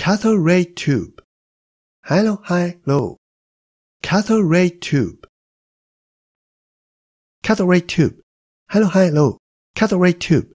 cathode ray tube, hello, high, low, cathode ray tube, cathode ray tube, hello, high, low, cathode ray tube.